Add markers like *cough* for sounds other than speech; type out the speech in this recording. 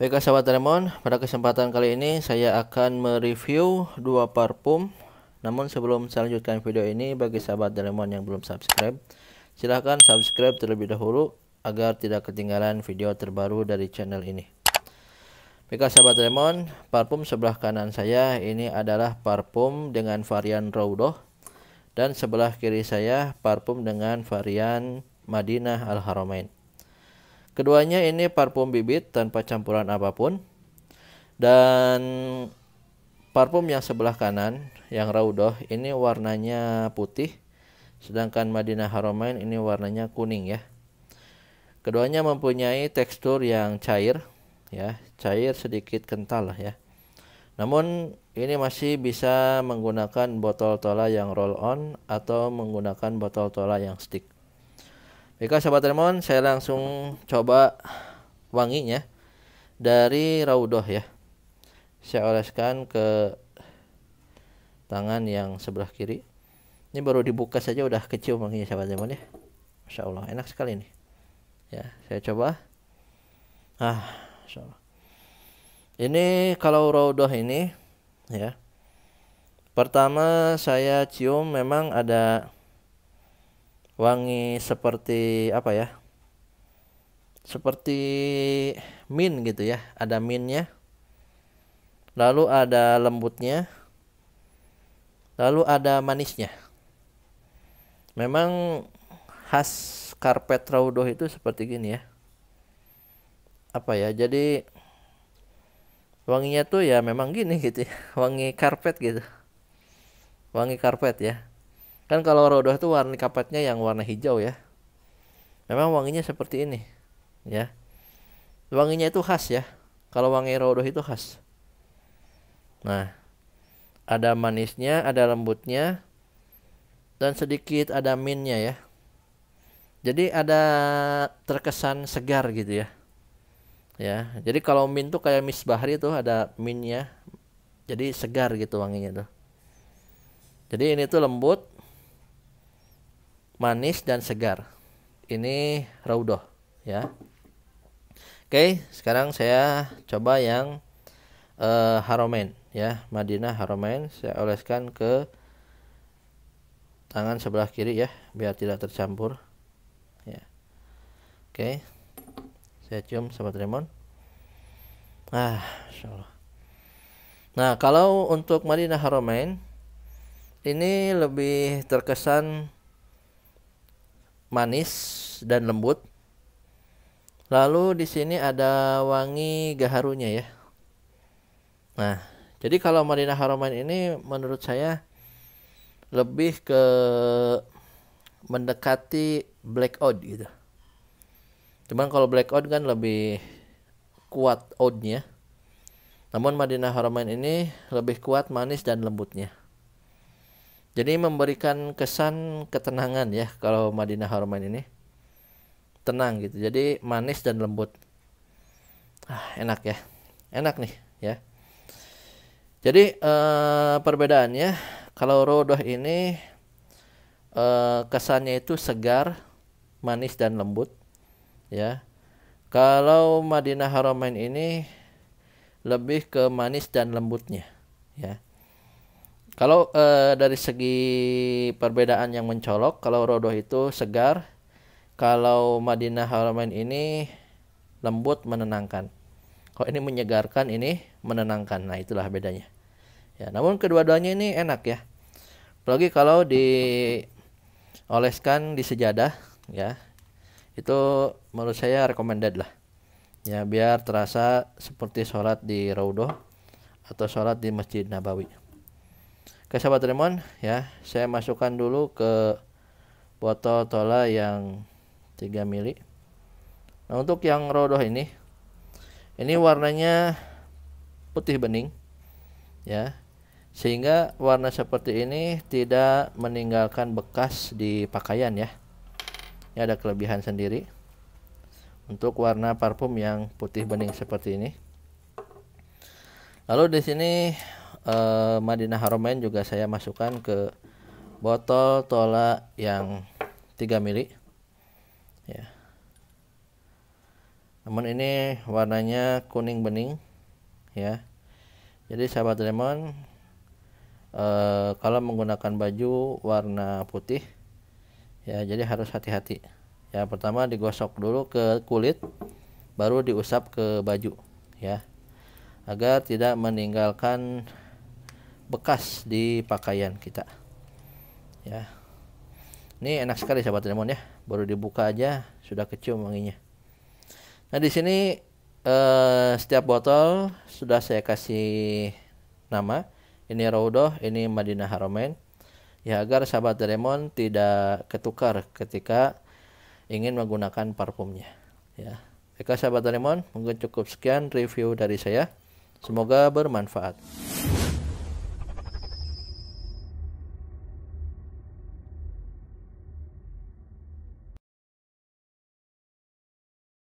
Baiklah sahabat Remon, pada kesempatan kali ini saya akan mereview dua parfum. Namun sebelum saya lanjutkan video ini bagi sahabat Lemon yang belum subscribe, silahkan subscribe terlebih dahulu agar tidak ketinggalan video terbaru dari channel ini. Baiklah sahabat Lemon, parfum sebelah kanan saya ini adalah parfum dengan varian Raudoh dan sebelah kiri saya parfum dengan varian Madinah Al-Haramain. Keduanya ini parfum bibit tanpa campuran apapun. Dan parfum yang sebelah kanan yang Raudoh ini warnanya putih sedangkan Madinah Haramain ini warnanya kuning ya. Keduanya mempunyai tekstur yang cair ya, cair sedikit kental lah ya. Namun ini masih bisa menggunakan botol tola yang roll on atau menggunakan botol tola yang stick. Baiklah sahabat Remon, saya langsung coba wanginya dari raudoh ya. Saya oleskan ke tangan yang sebelah kiri. Ini baru dibuka saja udah kecil wanginya sahabat Remon ya. Masya Allah enak sekali ini. Ya, saya coba. Ah, Masya Allah. Ini kalau raudoh ini ya. Pertama saya cium memang ada wangi seperti apa ya? Seperti min gitu ya, ada minnya. Lalu ada lembutnya. Lalu ada manisnya. Memang khas karpet raudoh itu seperti gini ya apa ya jadi wanginya tuh ya memang gini gitu ya *laughs* wangi karpet gitu wangi karpet ya kan kalau rodoh tuh warna karpetnya yang warna hijau ya memang wanginya seperti ini ya wanginya itu khas ya kalau wangi rodoh itu khas nah ada manisnya ada lembutnya dan sedikit ada minnya ya jadi ada terkesan segar gitu ya ya jadi kalau min tuh kayak Bahri tuh ada minnya jadi segar gitu wanginya tuh jadi ini tuh lembut manis dan segar ini Raudo. ya oke sekarang saya coba yang uh, eh, haromen ya Madinah haromen saya oleskan ke tangan sebelah kiri ya biar tidak tercampur ya oke saya cium sahabat Raymond ah insyaallah nah kalau untuk Madinah Haramain ini lebih terkesan manis dan lembut lalu di sini ada wangi gaharunya ya nah jadi kalau Madinah Haramain ini menurut saya lebih ke mendekati black blackout gitu Cuman kalau blackout kan lebih kuat outnya. Namun Madinah Haramain ini lebih kuat manis dan lembutnya. Jadi memberikan kesan ketenangan ya kalau Madinah Haramain ini. Tenang gitu. Jadi manis dan lembut. Ah, enak ya. Enak nih ya. Jadi eh, perbedaannya kalau rodoh ini eh, kesannya itu segar, manis dan lembut ya kalau Madinah Haramain ini lebih ke manis dan lembutnya ya kalau e, dari segi perbedaan yang mencolok kalau Rodoh itu segar kalau Madinah Haramain ini lembut menenangkan kalau ini menyegarkan ini menenangkan nah itulah bedanya ya namun kedua-duanya ini enak ya apalagi kalau dioleskan di sejadah ya itu menurut saya recommended lah ya biar terasa seperti sholat di Raudoh atau sholat di Masjid Nabawi Oke sahabat Remon ya saya masukkan dulu ke botol tola yang 3 mili Nah untuk yang Raudoh ini ini warnanya putih bening ya sehingga warna seperti ini tidak meninggalkan bekas di pakaian ya ini ada kelebihan sendiri untuk warna parfum yang putih bening seperti ini lalu di sini eh, Madinah Haromen juga saya masukkan ke botol tola yang 3 mili ya namun ini warnanya kuning bening ya jadi sahabat lemon eh, kalau menggunakan baju warna putih ya jadi harus hati-hati ya pertama digosok dulu ke kulit baru diusap ke baju ya agar tidak meninggalkan bekas di pakaian kita ya ini enak sekali sahabat lemon ya baru dibuka aja sudah kecium wanginya nah di sini eh, setiap botol sudah saya kasih nama ini Raudoh ini Madinah Haromen ya agar sahabat Doraemon tidak ketukar ketika ingin menggunakan parfumnya ya Oke sahabat Doraemon mungkin cukup sekian review dari saya semoga bermanfaat